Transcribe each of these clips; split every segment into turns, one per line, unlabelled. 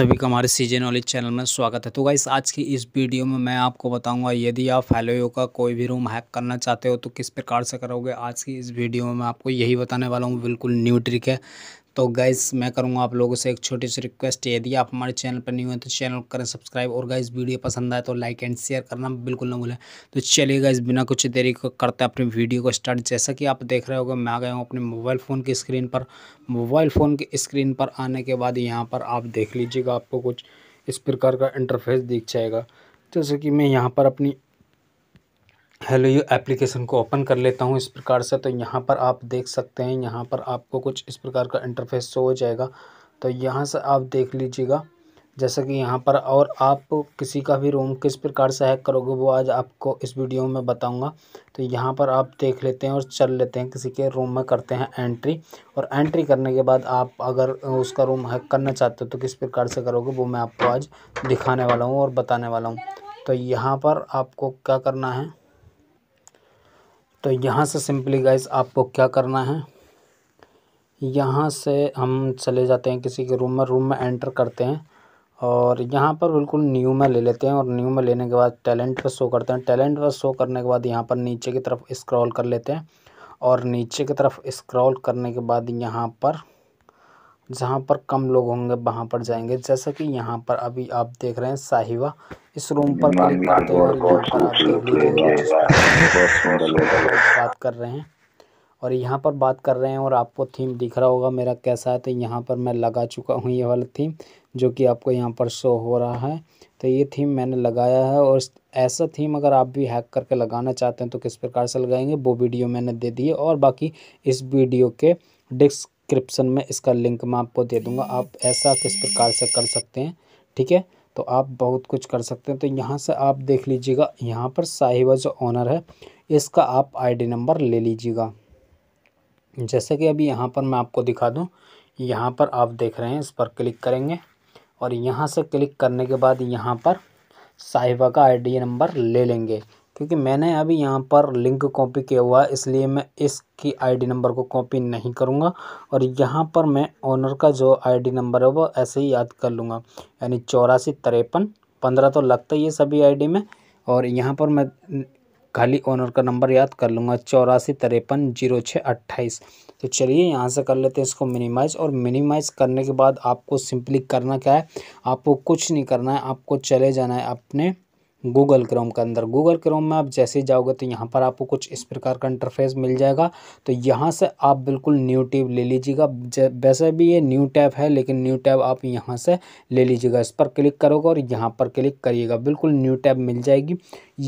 सभी का हमारे सीजे नॉलेज चैनल में स्वागत है तो गाइस आज की इस वीडियो में मैं आपको बताऊंगा यदि आप फैलोयो का कोई भी रूम हैक करना चाहते हो तो किस प्रकार से करोगे आज की इस वीडियो में मैं आपको यही बताने वाला हूँ बिल्कुल न्यू ट्रिक है तो गाइस मैं करूँगा आप लोगों से एक छोटी सी रिक्वेस्ट यदि आप हमारे चैनल पर न्यू हैं तो चैनल करें सब्सक्राइब और गाइस वीडियो पसंद आए तो लाइक एंड शेयर करना बिल्कुल ना भूलें तो चलिए गाइस बिना कुछ देरी को करते हैं अपने वीडियो को स्टार्ट जैसा कि आप देख रहे होगा मैं आ गया हूँ अपने मोबाइल फ़ोन की स्क्रीन पर मोबाइल फ़ोन की स्क्रीन पर आने के बाद यहाँ पर आप देख लीजिएगा आपको कुछ इस प्रकार का इंटरफेस दिख जाएगा जैसे कि मैं यहाँ पर अपनी हेलो यू एप्लीकेशन को ओपन कर लेता हूँ इस प्रकार से तो यहाँ पर आप देख सकते हैं यहाँ पर आपको कुछ इस प्रकार का इंटरफेस शो हो जाएगा तो यहाँ से आप देख लीजिएगा जैसा कि यहाँ पर और आप किसी का भी रूम किस प्रकार से हैक करोगे वो आज आपको इस वीडियो में बताऊँगा तो यहाँ पर आप देख लेते हैं और चल लेते हैं किसी के रूम में करते हैं एंट्री और एंट्री करने के बाद आप अगर उसका रूम हैक करना चाहते हो तो किस प्रकार से करोगे वो मैं आपको आज दिखाने वाला हूँ और बताने वाला हूँ तो यहाँ पर आपको क्या करना है तो यहाँ से सिंपली गाइस आपको क्या करना है यहाँ से हम चले जाते हैं किसी के रूम में रूम में एंटर करते हैं और यहाँ पर बिल्कुल न्यू में ले लेते हैं और न्यू में लेने के बाद टैलेंट पर शो करते हैं टैलेंट पर शो करने के बाद यहाँ पर नीचे की तरफ स्क्रॉल कर लेते हैं और नीचे की तरफ स्क्रॉल करने के बाद यहाँ पर जहाँ पर कम लोग होंगे वहाँ पर जाएंगे जैसा कि यहाँ पर अभी आप देख रहे हैं साहिवा इस रूम पर क्लिक करते हैं और यहाँ पर आप देख बात कर रहे हैं और यहाँ पर बात कर रहे हैं और आपको थीम दिख रहा होगा मेरा कैसा है तो यहाँ पर मैं लगा चुका हूँ ये वाला थीम जो कि आपको यहाँ पर शो हो रहा है तो ये थीम मैंने लगाया है और ऐसा थीम अगर आप भी हैक करके लगाना चाहते हैं तो किस प्रकार से लगाएंगे वो वीडियो मैंने दे दी और बाकी इस वीडियो के डिस्क डिस्क्रिप्सन में इसका लिंक मैं आपको दे दूँगा आप ऐसा किस प्रकार से कर सकते हैं ठीक है तो आप बहुत कुछ कर सकते हैं तो यहाँ से आप देख लीजिएगा यहाँ पर साहिबा जो ऑनर है इसका आप आईडी नंबर ले लीजिएगा जैसे कि अभी यहाँ पर मैं आपको दिखा दूँ यहाँ पर आप देख रहे हैं इस पर क्लिक करेंगे और यहाँ से क्लिक करने के बाद यहाँ पर साहिबा का आईडी नंबर ले लेंगे क्योंकि मैंने अभी यहाँ पर लिंक कॉपी किया हुआ है इसलिए मैं इसकी आईडी नंबर को कॉपी नहीं करूँगा और यहाँ पर मैं ओनर का जो आईडी नंबर है वो ऐसे ही याद कर लूँगा यानी चौरासी तिरपन पंद्रह तो लगता ही है सभी आईडी में और यहाँ पर मैं खाली ओनर का नंबर याद कर लूँगा चौरासी तिरपन जीरो छः अट्ठाईस तो चलिए यहाँ से कर लेते हैं इसको मिनिमाइज़ और मिनिमाइज़ करने के बाद आपको सिंपली करना क्या है आपको कुछ नहीं करना है आपको चले जाना है अपने गूगल क्रोम के अंदर गूगल क्रोम में आप जैसे ही जाओगे तो यहाँ पर आपको कुछ इस प्रकार का इंटरफेस मिल जाएगा तो यहाँ से आप बिल्कुल न्यू टैब ले लीजिएगा वैसे भी ये न्यू टैब है लेकिन न्यू टैब आप यहाँ से ले लीजिएगा इस पर क्लिक करोगे और यहाँ पर क्लिक करिएगा बिल्कुल न्यू टैब मिल जाएगी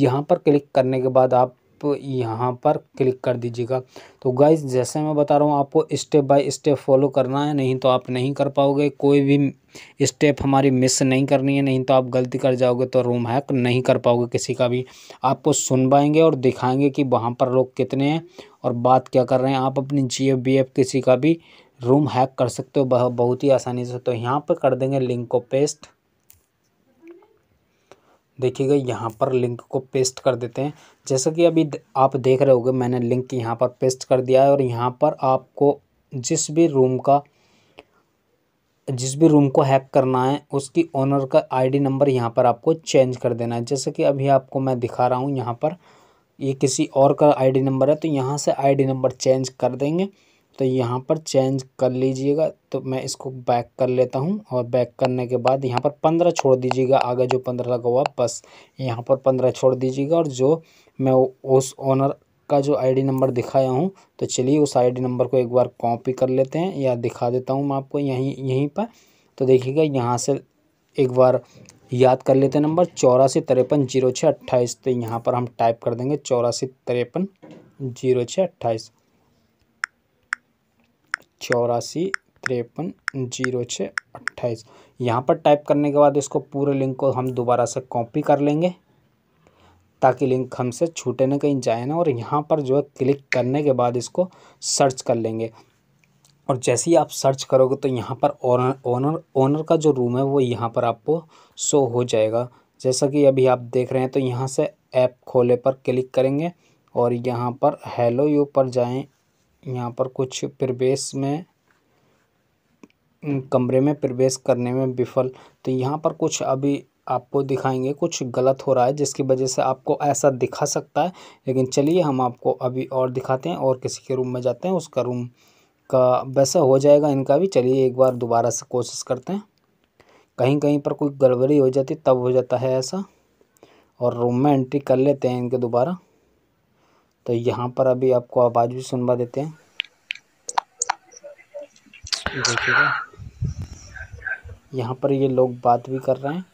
यहाँ पर क्लिक करने के बाद आप आप यहाँ पर क्लिक कर दीजिएगा तो गाइज जैसे मैं बता रहा हूँ आपको स्टेप बाय स्टेप फॉलो करना है नहीं तो आप नहीं कर पाओगे कोई भी स्टेप हमारी मिस नहीं करनी है नहीं तो आप गलती कर जाओगे तो रूम हैक नहीं कर पाओगे किसी का भी आपको सुन पाएंगे और दिखाएंगे कि वहाँ पर लोग कितने हैं और बात क्या कर रहे हैं आप अपनी जी एफ बी एफ किसी का भी रूम हैक कर सकते हो बहुत ही आसानी से तो यहाँ पर कर देंगे लिंक को पेस्ट देखिएगा यहाँ पर लिंक को पेस्ट कर देते हैं जैसा कि अभी आप देख रहे हो मैंने लिंक यहाँ पर पेस्ट कर दिया है और यहाँ पर आपको जिस भी रूम का जिस भी रूम को हैक करना है उसकी ओनर का आईडी नंबर यहाँ पर आपको चेंज कर देना है जैसे कि अभी आपको मैं दिखा रहा हूँ यहाँ पर ये किसी और का आईडी नंबर है तो यहाँ से आईडी नंबर चेंज कर देंगे तो यहाँ पर चेंज कर लीजिएगा तो मैं इसको बैक कर लेता हूँ और बैक करने के बाद यहाँ पर पंद्रह छोड़ दीजिएगा आगे जो पंद्रह लगा हुआ बस यहाँ पर पंद्रह छोड़ दीजिएगा और जो मैं उस ओनर का जो आईडी नंबर दिखाया हूँ तो चलिए उस आईडी नंबर को एक बार कॉपी कर लेते हैं या दिखा देता हूँ मैं आपको यहीं यहीं पर तो देखिएगा यहाँ से एक बार याद कर लेते हैं नंबर चौरासी तिरपन जीरो छः अट्ठाईस तो यहाँ पर हम टाइप कर देंगे चौरासी तिरपन जीरो छः अट्ठाईस चौरासी तिरपन जीरो छः अट्ठाईस यहाँ पर टाइप करने के बाद इसको पूरे लिंक को हम दोबारा से कॉपी कर लेंगे ताकि लिंक हमसे छूटे ना कहीं जाए ना और यहाँ पर जो है क्लिक करने के बाद इसको सर्च कर लेंगे और जैसे ही आप सर्च करोगे तो यहाँ पर ओनर ओनर ओनर का जो रूम है वो यहाँ पर आपको शो हो जाएगा जैसा कि अभी आप देख रहे हैं तो यहाँ से ऐप खोले पर क्लिक करेंगे और यहाँ पर हेलो यू पर जाएं यहाँ पर कुछ प्रवेश में कमरे में प्रवेश करने में विफल तो यहाँ पर कुछ अभी आपको दिखाएंगे कुछ गलत हो रहा है जिसकी वजह से आपको ऐसा दिखा सकता है लेकिन चलिए हम आपको अभी और दिखाते हैं और किसी के रूम में जाते हैं उसका रूम का वैसे हो जाएगा इनका भी चलिए एक बार दोबारा से कोशिश करते हैं कहीं कहीं पर कोई गड़बड़ी हो जाती तब हो जाता है ऐसा और रूम में एंट्री कर लेते हैं इनके दोबारा तो यहाँ पर अभी आपको आवाज़ भी सुनवा देते हैं देखिएगा यहाँ पर ये लोग बात भी कर रहे हैं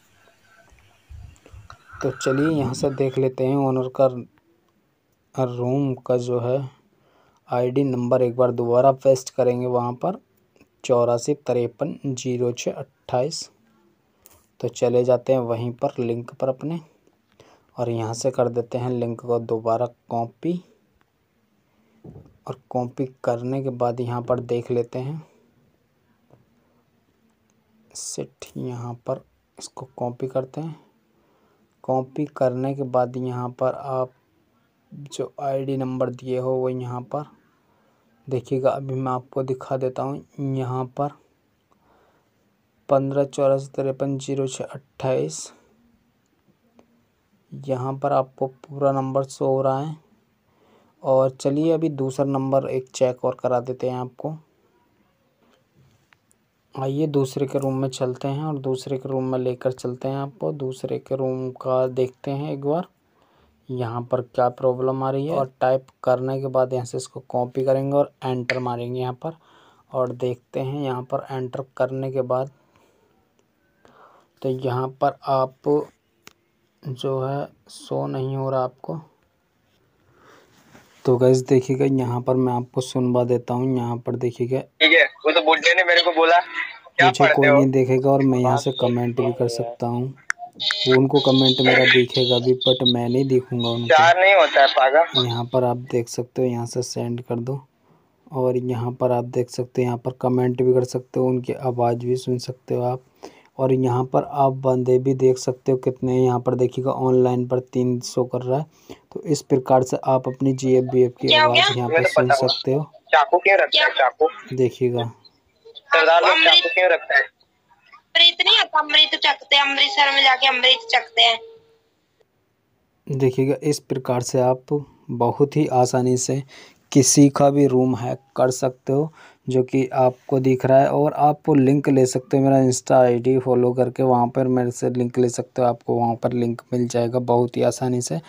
तो चलिए यहाँ से देख लेते हैं ओनर का रूम का जो है आईडी नंबर एक बार दोबारा पेस्ट करेंगे वहाँ पर चौरासी तिरपन जीरो छः अट्ठाईस तो चले जाते हैं वहीं पर लिंक पर अपने और यहाँ से कर देते हैं लिंक को दोबारा कॉपी और कॉपी करने के बाद यहाँ पर देख लेते हैं सेट यहाँ पर इसको कॉपी करते हैं कॉपी करने के बाद यहाँ पर आप जो आईडी नंबर दिए हो वो यहाँ पर देखिएगा अभी मैं आपको दिखा देता हूँ यहाँ पर पंद्रह चौरासी तिरपन जीरो छः अट्ठाईस यहाँ पर आपको पूरा नंबर शो हो रहा है और चलिए अभी दूसरा नंबर एक चेक और करा देते हैं आपको आइए दूसरे के रूम में चलते हैं और दूसरे के रूम में लेकर चलते हैं आपको दूसरे के रूम का देखते हैं एक बार यहाँ पर क्या प्रॉब्लम आ रही है और टाइप करने के बाद यहाँ से इसको कॉपी करेंगे और एंटर मारेंगे यहाँ पर और देखते हैं यहाँ पर एंटर करने के बाद तो यहाँ पर आप जो है शो नहीं हो रहा आपको तो गैस देखिएगा यहाँ पर मैं आपको सुनवा देता हूँ यहाँ पर देखिएगा ठीक है वो तो ने मेरे को बोला कोई नहीं देखेगा और मैं यहाँ से कमेंट भी कर सकता हूँ उनको कमेंट मेरा दिखेगा भी बट मैं नहीं दिखूंगा उनको चार नहीं होता है पागा यहाँ पर आप देख सकते हो यहाँ से सेंड कर दो और यहाँ पर आप देख सकते हो यहाँ पर कमेंट भी कर सकते हो उनकी आवाज़ भी सुन सकते हो आप और यहाँ पर आप बंदे भी देख सकते हो कितने यहाँ पर देखिएगा ऑनलाइन पर तीन सौ कर रहा है तो इस प्रकार से आप अपनी जी एफ बी एफ की आवाज़ यहाँ पर सुन सकते हो चाकू क्यों चाकू देखिएगा सरदार लोग चाकू क्यों अमृत नहीं अमृत चखते हैं अमृतसर में जाके अमृत चखते हैं देखिएगा इस प्रकार से आप बहुत ही आसानी से किसी का भी रूम हैक कर सकते हो जो कि आपको दिख रहा है और आप लिंक ले सकते हो मेरा इंस्टा आईडी फॉलो करके वहाँ पर मेरे से लिंक ले सकते हो आपको वहाँ पर लिंक मिल जाएगा बहुत ही आसानी से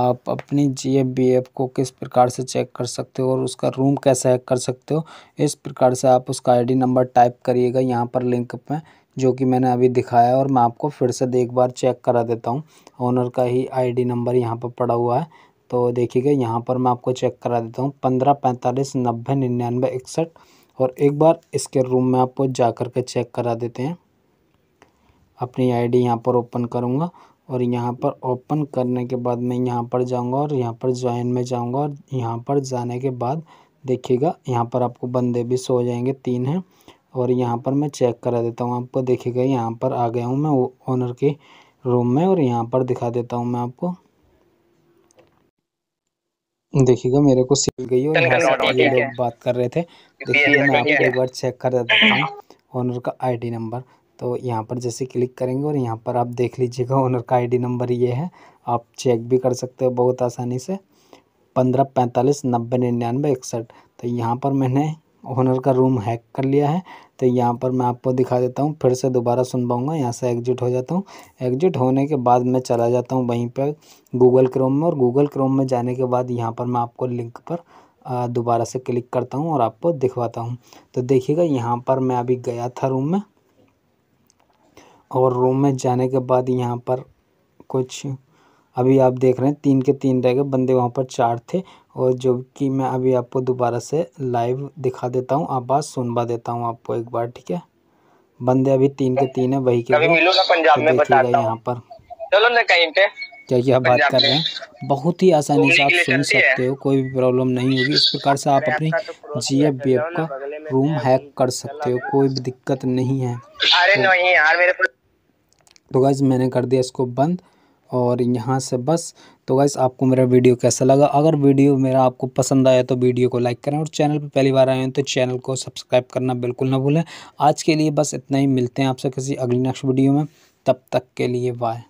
आप अपनी जी एफ बी एफ को किस प्रकार से चेक कर सकते हो और उसका रूम कैसे हैक कर सकते हो इस प्रकार से आप उसका आई नंबर टाइप करिएगा यहाँ पर लिंक में जो कि मैंने अभी दिखाया और मैं आपको फिर से एक बार चेक करा देता हूँ ओनर का ही आई नंबर यहाँ पर पड़ा हुआ है तो देखिएगा यहाँ पर मैं आपको चेक करा देता हूँ पंद्रह पैंतालीस नब्बे निन्यानवे इकसठ और एक बार इसके रूम में आपको जा कर के चेक करा देते हैं अपनी आईडी यहाँ पर ओपन करूँगा और यहाँ पर ओपन करने के बाद मैं यहाँ पर जाऊँगा और यहाँ पर ज्वाइन में जाऊँगा और यहाँ पर जाने के बाद देखिएगा यहाँ पर आपको बंदे भी सो जाएंगे तीन हैं और यहाँ पर मैं चेक करा देता हूँ आपको देखिएगा यहाँ पर आ गया हूँ मैं ओनर के रूम में और यहाँ पर दिखा देता हूँ मैं आपको देखिएगा मेरे को सिल गई और यहाँ से ये लोग बात कर रहे थे देखिए मैं आपको एक बार चेक कर देता हूँ ओनर का आईडी नंबर तो यहाँ पर जैसे क्लिक करेंगे और यहाँ पर आप देख लीजिएगा ओनर का आईडी नंबर ये है आप चेक भी कर सकते हो बहुत आसानी से पंद्रह पैंतालीस नब्बे निन्यानवे इकसठ तो यहाँ पर मैंने ओनर का रूम हैक कर लिया है तो यहाँ पर मैं आपको दिखा देता हूँ फिर से दोबारा सुन पाऊँगा यहाँ से एग्जिट हो जाता हूँ एग्जिट होने के बाद मैं चला जाता हूँ वहीं पर गूगल क्रोम में और गूगल क्रोम में जाने के बाद यहाँ पर मैं आपको लिंक पर दोबारा से क्लिक करता हूँ और आपको दिखवाता हूँ तो देखिएगा यहाँ पर मैं अभी गया था रूम में और रूम में जाने के बाद यहाँ पर कुछ अभी आप देख रहे हैं तीन के तीन रह गए बंदे वहाँ पर चार थे और जो कि मैं अभी आपको दोबारा से लाइव दिखा देता हूँ आवाज़ सुनवा देता हूँ आपको एक बार ठीक है बंदे अभी तीन के तीन है वही के तो देखिएगा यहाँ पर चलो ना कहीं पे क्या क्या बात कर रहे हैं बहुत ही आसानी से आप सुन सकते हो कोई भी प्रॉब्लम नहीं होगी इस प्रकार से आप अपनी जी एफ बी एफ का रूम हैक कर सकते हो कोई भी दिक्कत नहीं है तो गैस तो मैंने कर दिया इसको बंद और यहाँ से बस तो गाइस आपको मेरा वीडियो कैसा लगा अगर वीडियो मेरा आपको पसंद आया तो वीडियो को लाइक करें और चैनल पर पहली बार आए हैं तो चैनल को सब्सक्राइब करना बिल्कुल ना भूलें आज के लिए बस इतना ही मिलते हैं आपसे किसी अगली नेक्स्ट वीडियो में तब तक के लिए बाय